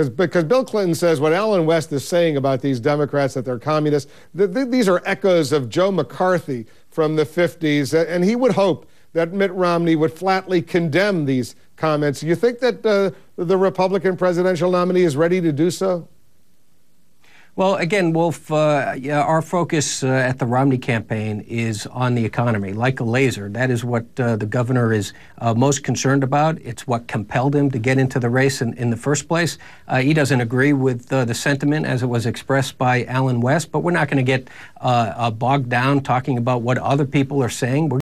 Because because Bill Clinton says what Alan West is saying about these Democrats that they're communists. Th- th- these are echoes of Joe McCarthy from the 50s, and he would hope that Mitt Romney would flatly condemn these comments. You think that uh, the Republican presidential nominee is ready to do so? Well, again, Wolf, uh, yeah, our focus uh, at the Romney campaign is on the economy, like a laser. That is what uh, the governor is uh, most concerned about. It's what compelled him to get into the race in, in the first place. Uh, he doesn't agree with uh, the sentiment as it was expressed by Alan West, but we're not going to get bogged down talking about what other people are saying. We're